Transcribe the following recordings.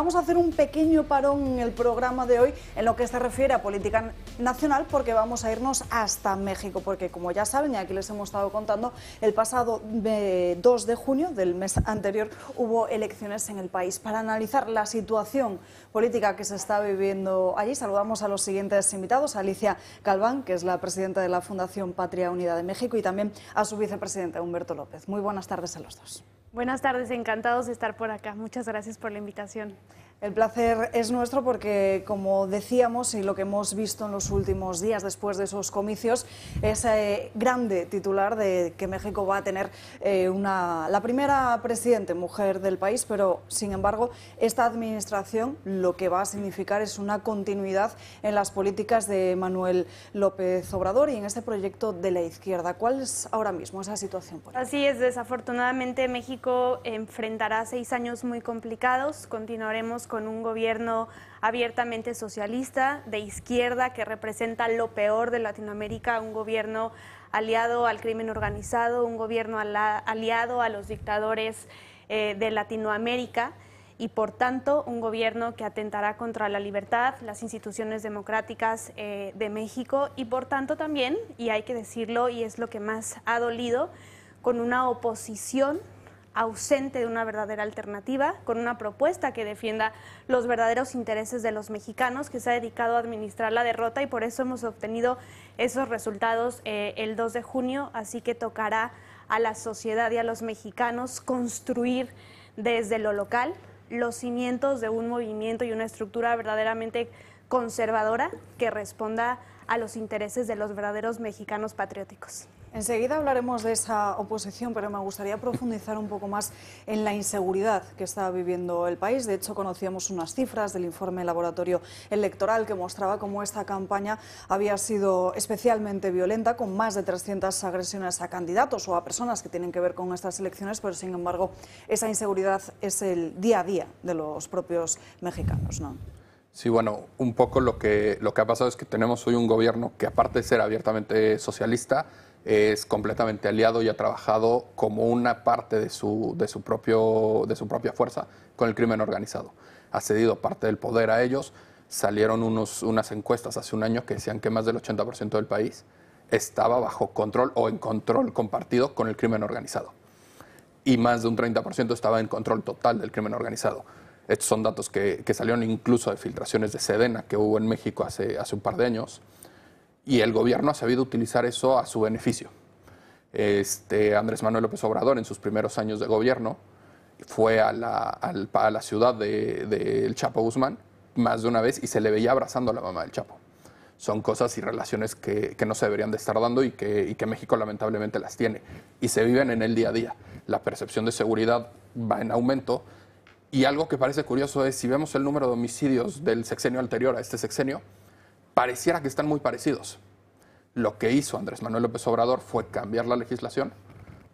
Vamos a hacer un pequeño parón en el programa de hoy en lo que se refiere a política nacional porque vamos a irnos hasta México, porque como ya saben, y aquí les hemos estado contando, el pasado 2 eh, de junio del mes anterior hubo elecciones en el país. Para analizar la situación política que se está viviendo allí, saludamos a los siguientes invitados, Alicia Calván, que es la presidenta de la Fundación Patria Unida de México, y también a su vicepresidente, Humberto López. Muy buenas tardes a los dos. Buenas tardes, encantados de estar por acá. Muchas gracias por la invitación. El placer es nuestro porque, como decíamos y lo que hemos visto en los últimos días después de esos comicios, es eh, grande titular de que México va a tener eh, una, la primera presidente mujer del país, pero sin embargo esta administración lo que va a significar es una continuidad en las políticas de Manuel López Obrador y en este proyecto de la izquierda. ¿Cuál es ahora mismo esa situación? Así es, desafortunadamente México enfrentará seis años muy complicados, continuaremos con un gobierno abiertamente socialista, de izquierda, que representa lo peor de Latinoamérica, un gobierno aliado al crimen organizado, un gobierno aliado a los dictadores eh, de Latinoamérica y por tanto un gobierno que atentará contra la libertad, las instituciones democráticas eh, de México y por tanto también, y hay que decirlo y es lo que más ha dolido, con una oposición ausente de una verdadera alternativa, con una propuesta que defienda los verdaderos intereses de los mexicanos, que se ha dedicado a administrar la derrota y por eso hemos obtenido esos resultados eh, el 2 de junio, así que tocará a la sociedad y a los mexicanos construir desde lo local los cimientos de un movimiento y una estructura verdaderamente conservadora que responda a los intereses de los verdaderos mexicanos patrióticos. Enseguida hablaremos de esa oposición, pero me gustaría profundizar un poco más en la inseguridad que está viviendo el país. De hecho, conocíamos unas cifras del informe laboratorio electoral que mostraba cómo esta campaña había sido especialmente violenta, con más de 300 agresiones a candidatos o a personas que tienen que ver con estas elecciones, pero sin embargo, esa inseguridad es el día a día de los propios mexicanos. ¿no? Sí, bueno, un poco lo que, lo que ha pasado es que tenemos hoy un gobierno que, aparte de ser abiertamente socialista, es completamente aliado y ha trabajado como una parte de su, propio, de su propia fuerza con el crimen organizado. Ha cedido parte del poder a ellos. Salieron unas encuestas hace un año que decían que más del 80% del país estaba bajo control o en control compartido con el crimen organizado. Y más de un 30% estaba en control total del crimen organizado. Estos son datos que, salieron incluso de filtraciones de Sedena que hubo en México hace, hace un par de años y el gobierno ha sabido utilizar eso a su beneficio. Este, Andrés Manuel López Obrador en sus primeros años de gobierno fue a la, ciudad del de, Chapo Guzmán más de una vez y se le veía abrazando a la mamá del Chapo. Son cosas y relaciones que, no se deberían de estar dando y que México lamentablemente las tiene y se viven en el día a día. La percepción de seguridad va en aumento y algo que parece curioso es si vemos el número de homicidios del sexenio anterior a este sexenio, pareciera que están muy parecidos. Lo que hizo Andrés Manuel López Obrador fue cambiar la legislación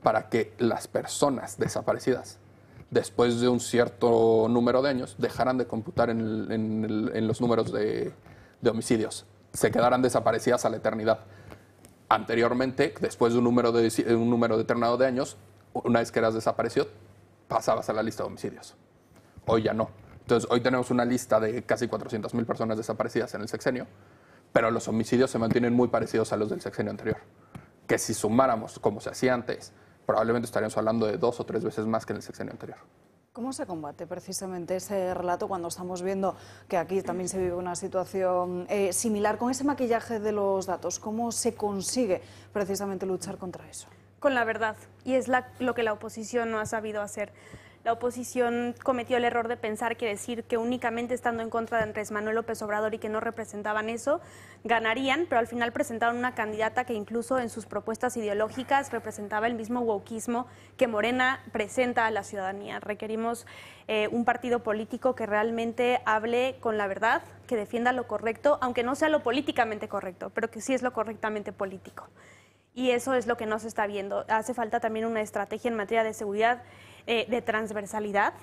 para que las personas desaparecidas, después de un cierto número de años, dejaran de computar en, los números de, homicidios, se quedaran desaparecidas a la eternidad. Anteriormente, después de un número, de, un número determinado de años, una vez que eras desaparecido, pasabas a la lista de homicidios. Hoy ya no entonces, hoy tenemos una lista de casi 400.000 personas desaparecidas en el sexenio, pero los homicidios se mantienen muy parecidos a los del sexenio anterior, que si sumáramos como se hacía antes, probablemente estaríamos hablando de dos o tres veces más que en el sexenio anterior. ¿Cómo se combate precisamente ese relato cuando estamos viendo que aquí también se vive una situación eh, similar con ese maquillaje de los datos? ¿Cómo se consigue precisamente luchar contra eso? Con la verdad, y es lo que la oposición no ha sabido hacer. La oposición cometió el error de pensar que decir que únicamente estando en contra de Andrés Manuel López Obrador y que no representaban eso, ganarían, pero al final presentaron una candidata que incluso en sus propuestas ideológicas representaba el mismo wokismo que Morena presenta a la ciudadanía. Requerimos eh, un partido político que realmente hable con la verdad, que defienda lo correcto, aunque no sea lo políticamente correcto, pero que sí es lo correctamente político. Y eso es lo que no se está viendo. Hace falta también una estrategia en materia de seguridad eh, de transversalidad.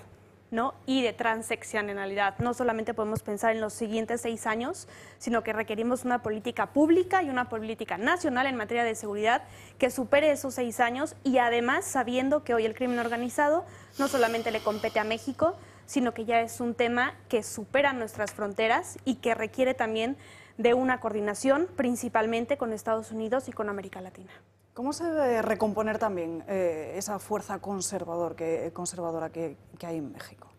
y de transeccionalidad. No solamente podemos pensar en los siguientes seis años, sino que requerimos una política pública y una política nacional en materia de seguridad que supere esos seis años y además sabiendo que hoy el crimen organizado no solamente le compete a México, sino que ya es un tema que supera nuestras fronteras y que requiere también de una coordinación principalmente con Estados Unidos y con América Latina. ¿Cómo se debe recomponer también eh, esa fuerza conservador que, conservadora que, que hay en México?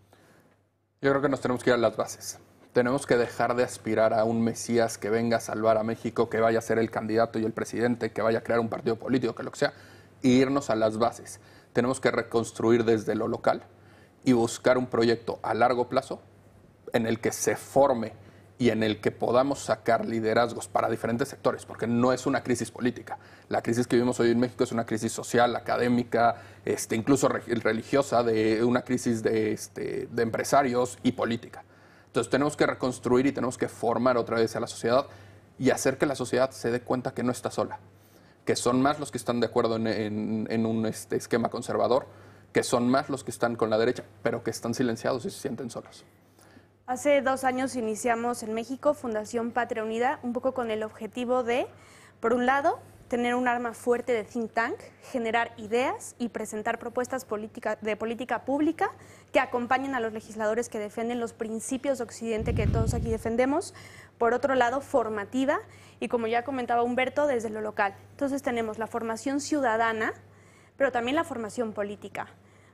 Yo creo que nos tenemos que ir a las bases. Tenemos que dejar de aspirar a un Mesías que venga a salvar a México, que vaya a ser el candidato y el presidente, que vaya a crear un partido político, que lo que sea, e irnos a las bases. Tenemos que reconstruir desde lo local y buscar un proyecto a largo plazo en el que se forme y en el que podamos sacar liderazgos para diferentes sectores, porque no es una crisis política. La crisis que vivimos hoy en México es una crisis social, académica, este, incluso religiosa, de una crisis este, de, empresarios y política. Entonces tenemos que reconstruir y tenemos que formar otra vez a la sociedad y hacer que la sociedad se dé cuenta que no está sola, que son más los que están de acuerdo en, un este, esquema conservador, que son más los que están con la derecha, pero que están silenciados y se sienten solos. Hace dos años iniciamos en México Fundación Patria Unida, un poco con el objetivo de, por un lado, tener un arma fuerte de think tank, generar ideas y presentar propuestas de política pública que acompañen a los legisladores que defienden los principios de Occidente que todos aquí defendemos. Por otro lado, formativa y, como ya comentaba Humberto, desde lo local. Entonces tenemos la formación ciudadana, pero también la formación política,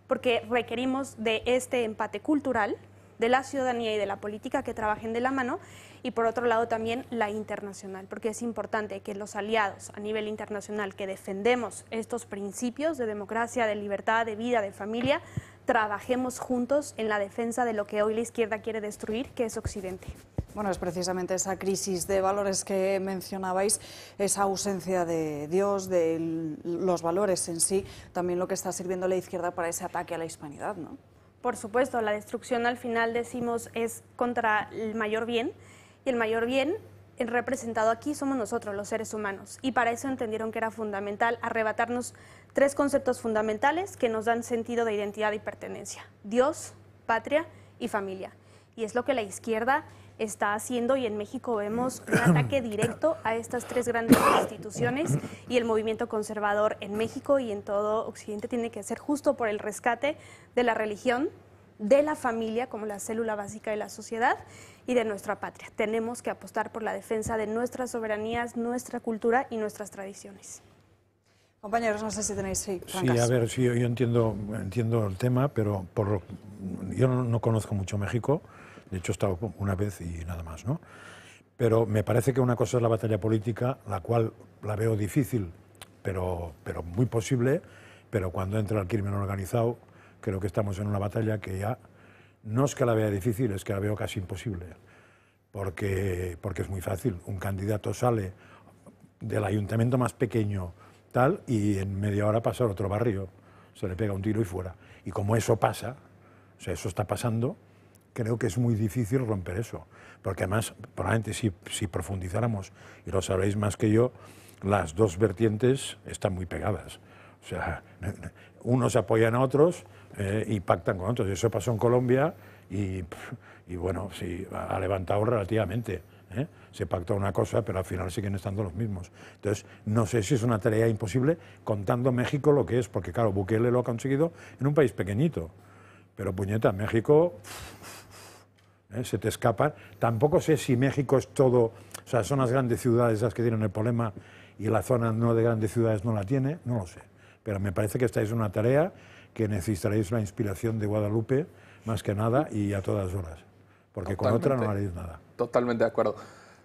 porque requerimos de este empate cultural de la ciudadanía y de la política que trabajen de la mano y por otro lado también la internacional, porque es importante que los aliados a nivel internacional que defendemos estos principios de democracia, de libertad, de vida, de familia, trabajemos juntos en la defensa de lo que hoy la izquierda quiere destruir, que es Occidente. Bueno, es precisamente esa crisis de valores que mencionabais, esa ausencia de Dios, de los valores en sí, también lo que está sirviendo la izquierda para ese ataque a la hispanidad, ¿no? Por supuesto, la destrucción al final decimos es contra el mayor bien y el mayor bien representado aquí somos nosotros, los seres humanos. Y para eso entendieron que era fundamental arrebatarnos tres conceptos fundamentales que nos dan sentido de identidad y pertenencia. Dios, patria y familia. Y es lo que la izquierda está haciendo y en México vemos un ataque directo a estas tres grandes instituciones y el movimiento conservador en México y en todo Occidente tiene que hacer justo por el rescate de la religión, de la familia como la célula básica de la sociedad y de nuestra patria. Tenemos que apostar por la defensa de nuestras soberanías, nuestra cultura y nuestras tradiciones. Compañeros, no sé si tenéis sí, a ver, sí, yo entiendo, entiendo el tema, pero por, yo no conozco mucho México. De hecho, he estado una vez y nada más, ¿no? Pero me parece que una cosa es la batalla política, la cual la veo difícil, pero, pero muy posible, pero cuando entra el crimen organizado, creo que estamos en una batalla que ya no es que la vea difícil, es que la veo casi imposible, porque, porque es muy fácil. Un candidato sale del ayuntamiento más pequeño, tal, y en media hora pasa a otro barrio, se le pega un tiro y fuera. Y como eso pasa, o sea, eso está pasando, creo que es muy difícil romper eso, porque además, probablemente si, profundizáramos, y lo sabréis más que yo, las dos vertientes están muy pegadas. O sea, unos apoyan a otros eh, y pactan con otros. Eso pasó en Colombia y, y bueno, sí, ha levantado relativamente. ¿eh? Se pactó una cosa, pero al final siguen estando los mismos. Entonces, no sé si es una tarea imposible contando México lo que es, porque claro, Bukele lo ha conseguido en un país pequeñito. Pero puñeta, México... ¿eh? se te escapan. Tampoco sé si México es todo, o sea, son las grandes ciudades las que tienen el problema y la zona no de grandes ciudades no la tiene, no lo sé. Pero me parece que esta es una tarea que necesitaréis la inspiración de Guadalupe más que nada y a todas horas, porque con otra no haréis nada. Totalmente de acuerdo.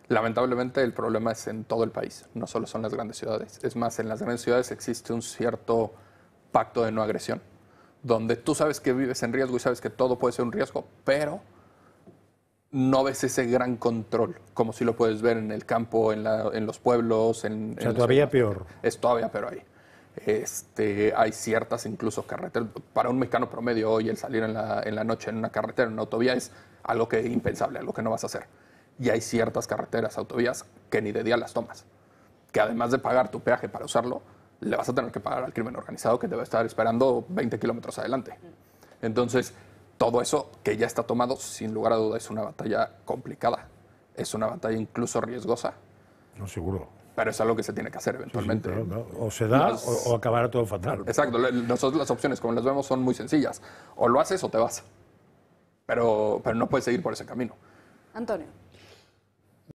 Lamentablemente el problema es en todo el país, no solo son las grandes ciudades. Es más, en las grandes ciudades existe un cierto pacto de no agresión, donde tú sabes que vives en riesgo y sabes que todo puede ser un riesgo, pero no ves ese gran control, como si lo puedes ver en el campo, en, los pueblos. En, o sea, todavía peor. Es todavía peor ahí. Este, hay ciertas incluso carreteras. Para un mexicano promedio hoy el salir en la, en la, noche en una carretera, en una autovía, es algo que es impensable, algo que no vas a hacer. Y hay ciertas carreteras, autovías, que ni de día las tomas. Que además de pagar tu peaje para usarlo, le vas a tener que pagar al crimen organizado que te va a estar esperando 20 kilómetros adelante. Mm. Entonces, todo eso que ya está tomado, sin lugar a duda, es una batalla complicada. Es una batalla incluso riesgosa. No, seguro. Pero es algo que se tiene que hacer eventualmente. O se da o, acabará todo fatal. Exacto. Nosotros las opciones, como las vemos, son muy sencillas. O lo haces o te vas. Pero, pero no puedes seguir por ese camino. Antonio.